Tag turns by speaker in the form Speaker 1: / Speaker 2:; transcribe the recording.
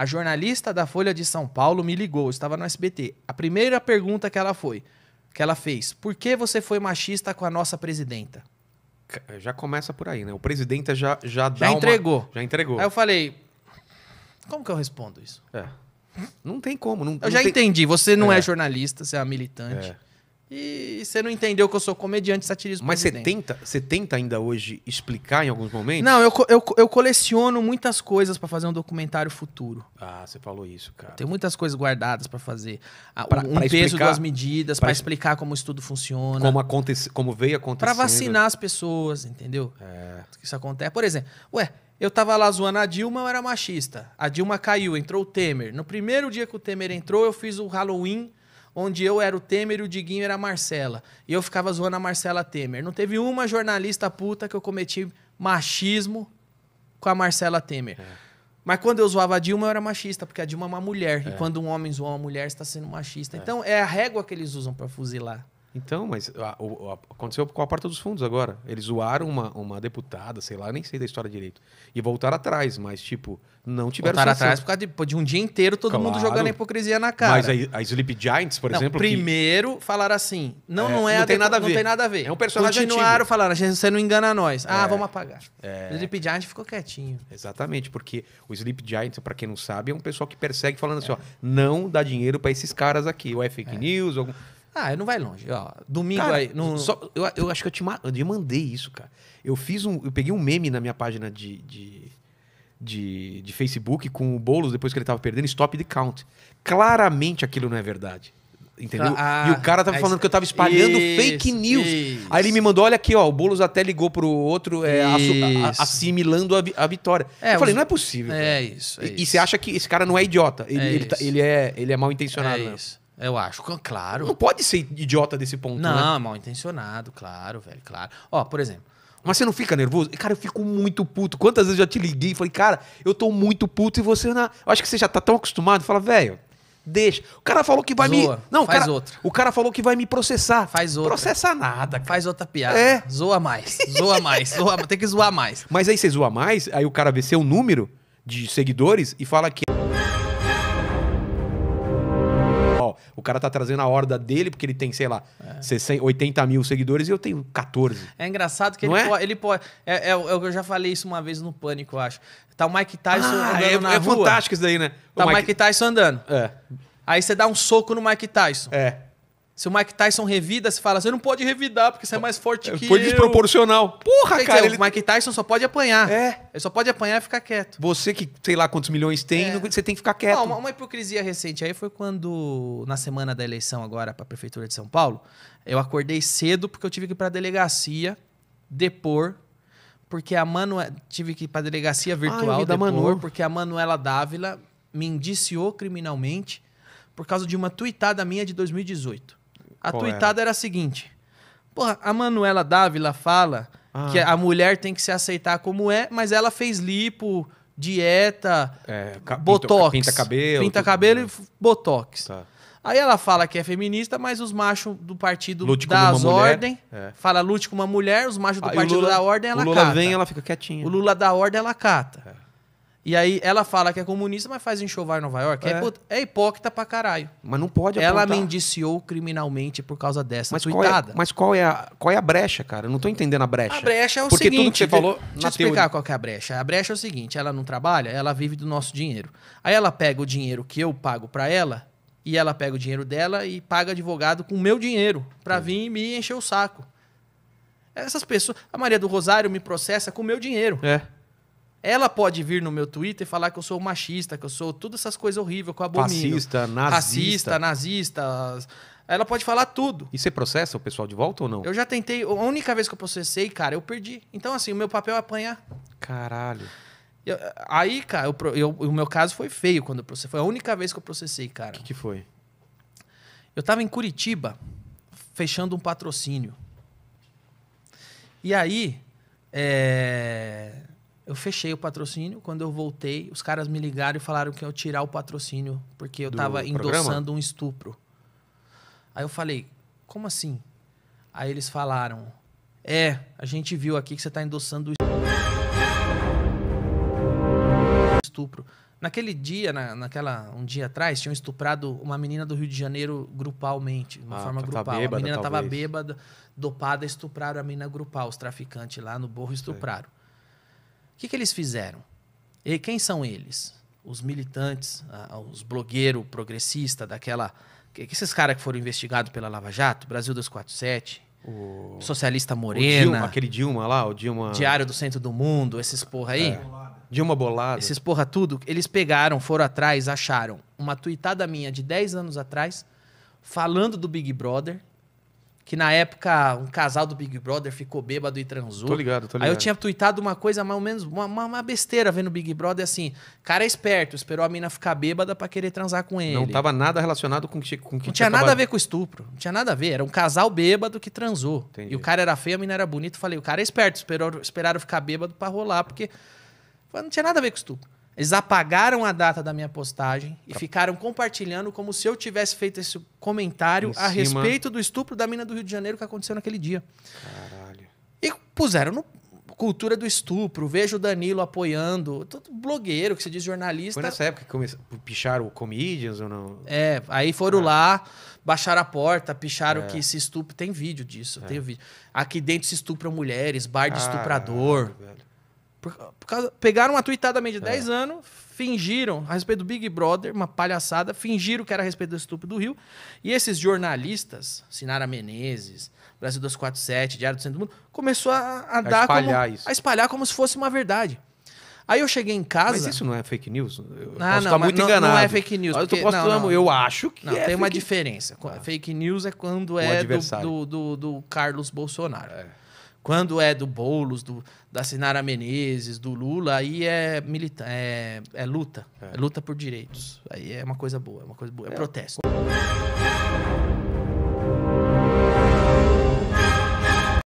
Speaker 1: A jornalista da Folha de São Paulo me ligou, estava no SBT. A primeira pergunta que ela foi, que ela fez, por que você foi machista com a nossa presidenta? Eh, já começa por aí, né? O presidente já já dá já entregou, uma... já entregou. Aí eu falei, como que eu respondo isso? É. Não tem como. Não, eu não já tem... entendi. Você não é. é. jornalista, você é militante. É e você não entendeu que eu sou comediante satirismo. Mas você tenta, você tenta ainda hoje explicar em alguns momentos? Não, eu, eu, eu coleciono muitas coisas para fazer um documentário futuro. Ah, você falou isso, cara. Tem muitas coisas guardadas para fazer. Ah, pra, um pra peso explicar, das medidas, para explicar como o estudo funciona. Como, aconte, como veio acontecendo. Para vacinar as pessoas, entendeu? É. Isso acontece. Por exemplo, ué, eu tava lá zoando a Dilma, eu era machista. A Dilma caiu, entrou o Temer. No primeiro dia que o Temer entrou, eu fiz o Halloween onde eu era o Temer e o Diguinho era a Marcela. E eu ficava zoando a Marcela Temer. Não teve uma jornalista puta que eu cometi machismo com a Marcela Temer. É. Mas quando eu zoava a Dilma, eu era machista, porque a Dilma é uma mulher. É. E quando um homem zoa uma mulher, está sendo machista. É. Então é a régua que eles usam para fuzilar. Então, mas ah, aconteceu com a porta dos fundos agora. Eles zoaram uma, uma deputada, sei lá, nem sei da história direito. E voltaram atrás, mas, tipo, não tiveram Voltaram atrás por causa de, de, um dia inteiro todo claro, mundo jogando a hipocrisia na cara. Mas a, a Sleep Giants, por não, exemplo. Primeiro que... falaram assim: não, é, não é não tem, nada a ver. não tem nada a ver. É um personagem. Continuaram antigo. falando, você não engana nós. Ah, é, vamos apagar. É. O Sleep Giant ficou quietinho. Exatamente, porque o Sleep Giant, para quem não sabe, é um pessoal que persegue falando assim: ó, não dá dinheiro para esses caras aqui. Ou é fake é. news, algum. Ah, não vai longe. Ó, domingo cara, aí. No... Só, eu, eu, acho que eu te, mandei isso, cara. Eu fiz um. Eu peguei um meme na minha página de, de, de, de Facebook com o Boulos depois que ele tava perdendo, stop the count. Claramente aquilo não é verdade. Entendeu? Ah, e o cara tava é falando isso, que eu tava espalhando isso, fake news. Isso. Aí ele me mandou: olha aqui, ó, o Boulos até ligou pro outro é, assimilando a, a vitória. É, eu falei, os... não é possível. É isso. É e, você acha que esse cara não é idiota. Ele, é ele, tá, ele, é, ele é mal intencionado. É isso. Eu acho, claro. Não pode ser idiota desse ponto, né? Não, né? mal intencionado, claro, velho, claro. Ó, por exemplo, mas você não fica nervoso? Cara, eu fico muito puto. Quantas vezes eu já te liguei e falei, cara, eu tô muito puto e você na. Eu acho que você já tá tão acostumado. Fala, velho, deixa. O cara falou que vai Zoa, me. Não, faz cara... outra. O cara falou que vai me processar. Faz outra. Processa nada. Cara. Faz outra piada. É. Zoa mais. Zoa mais. Zoa... Tem que zoar mais. Mas aí você zoa mais, aí o cara vê seu número de seguidores e fala que. O cara tá trazendo a horda dele, porque ele tem, sei lá, é. 60, 80 mil seguidores e eu tenho 14. É engraçado que Não ele, é? pode, ele pode. É, é, é eu já falei isso uma vez no Pânico, eu acho. Tá o Mike Tyson ah, andando é, na é rua. fantástico isso daí, né? Tá o Mike... Mike Tyson andando. É. Aí você dá um soco no Mike Tyson. É. Se o Mike Tyson revida, se fala, você não pode revidar porque você é mais forte é, que Foi eu. desproporcional. Porra, Quer cara. Dizer, ele... O Mike Tyson só pode apanhar. É. Ele só pode apanhar e ficar quieto. Você que sei lá quantos milhões tem, é. você tem que ficar quieto. Não, uma, uma, hipocrisia recente aí foi quando, na semana da eleição agora para a Prefeitura de São Paulo, eu acordei cedo porque eu tive que ir para a delegacia depor porque a Manuela... Tive que ir para a delegacia virtual depor porque a Manuela Dávila me indiciou criminalmente por causa de uma tuitada minha de 2018.
Speaker 2: A Qual tuitada
Speaker 1: era? era? a seguinte: Porra, a Manuela Dávila fala ah. que a mulher tem que se aceitar como é, mas ela fez lipo, dieta, é, botox. Pinta, pinta cabelo. Pinta cabelo e botox. Tá. Aí ela fala que é feminista, mas os machos do partido lute das ordem é. fala lute com uma mulher, os machos do ah, partido Lula, da ordem ela cata. O Lula cata. vem, ela fica quietinha. O Lula da ordem ela cata. É. E aí ela fala que é comunista, mas faz enxovar em Nova York. É, é, hipócrita pra caralho. Mas não pode apontar. Ela me indiciou criminalmente por causa dessa mas Qual é, mas qual é, a, qual é a brecha, cara? Eu não tô entendendo a brecha. A brecha é o Porque seguinte... Porque tudo que você falou... Deixa eu explicar qual é a brecha. A brecha é o seguinte, ela não trabalha, ela vive do nosso dinheiro. Aí ela pega o dinheiro que eu pago pra ela, e ela pega o dinheiro dela e paga advogado com o meu dinheiro pra é. vir e me encher o saco. Essas pessoas... A Maria do Rosário me processa com o meu dinheiro. É. Ela pode vir no meu Twitter e falar que eu sou machista, que eu sou todas essas coisas horríveis que eu abomino. Fascista, nazista. Racista, nazista. Ela pode falar tudo. E você processa o pessoal de volta ou não? Eu já tentei. A única vez que eu processei, cara, eu perdi. Então, assim, o meu papel é apanhar. Caralho. Eu, aí, cara, eu, eu, o meu caso foi feio quando eu processei. Foi a única vez que eu processei, cara. O que, que foi? Eu tava em Curitiba, fechando um patrocínio. E aí, é... Eu fechei o patrocínio. Quando eu voltei, os caras me ligaram e falaram que eu tirar o patrocínio porque eu Do tava endossando um estupro. Aí eu falei, como assim? Aí eles falaram, é, a gente viu aqui que você tá endossando estupro. Naquele dia, na, naquela um dia atrás, tinham estuprado uma menina do Rio de Janeiro grupalmente, de uma ah, forma grupal. Bêbada, a menina estava bêbada, dopada, estupraram a menina grupal. Os traficantes lá no borro estupraram. Sei que, que eles fizeram? E quem são eles? Os militantes, os blogueiros progressistas daquela. que Esses caras que foram investigados pela Lava Jato, Brasil 247, o... Socialista Morena. aquele Dilma lá, o Dilma. Diário do Centro do Mundo, esses porra aí. É. Dilma Bolada. Esses porra tudo, eles pegaram, foram atrás, acharam uma tuitada minha de 10 anos atrás, falando do Big Brother, que na época um casal do Big Brother ficou bêbado e transou. Tô ligado, tô ligado. Aí eu tinha tweetado uma coisa mais ou menos, uma, uma besteira vendo o Big Brother assim. Cara é esperto, esperou a mina ficar bêbada para querer transar com ele. Não tava nada relacionado com o que, com Não tinha, nada acabado. a ver com estupro. Não tinha nada a ver. Era um casal bêbado que transou. Entendi. E o cara era feio, a mina era bonita. Falei, o cara é esperto, esperou, esperaram ficar bêbado para rolar, porque não tinha nada a ver com estupro. Eles apagaram a data da minha postagem e ficaram compartilhando como se eu tivesse feito esse comentário em a cima. respeito do estupro da mina do Rio de Janeiro que aconteceu naquele dia. Caralho. E puseram no cultura do estupro, vejo o Danilo apoiando, todo blogueiro que se diz jornalista. Foi nessa época que começaram, picharam Comedians ou não? É, aí foram é. lá, baixaram a porta, picharam é. que se estupro, tem vídeo disso, é. tem vídeo. Aqui dentro se estupram mulheres, bar de ah, estuprador. Velho. Por, por causa, pegaram uma meio de 10 é. anos, fingiram a respeito do Big Brother, uma palhaçada, fingiram que era a respeito do estupro do Rio. E esses jornalistas, Sinara Menezes, Brasil 247, Diário do Centro do Mundo, começou a, a, a dar espalhar como, isso. a espalhar como se fosse uma verdade. Aí eu cheguei em casa. Mas isso não é fake news? Eu ah, posso não, muito não, enganado. Não é fake news. Porque, eu, postando, não, não, eu acho que. Não, é tem fake... uma diferença. Ah. Fake news é quando é do, do, do, do, Carlos Bolsonaro. É. Quando é do Boulos, do, da Sinara Menezes, do Lula, aí é, milita é, é luta. É. é luta por direitos. Aí é uma coisa boa, é uma coisa boa. É, é. protesto.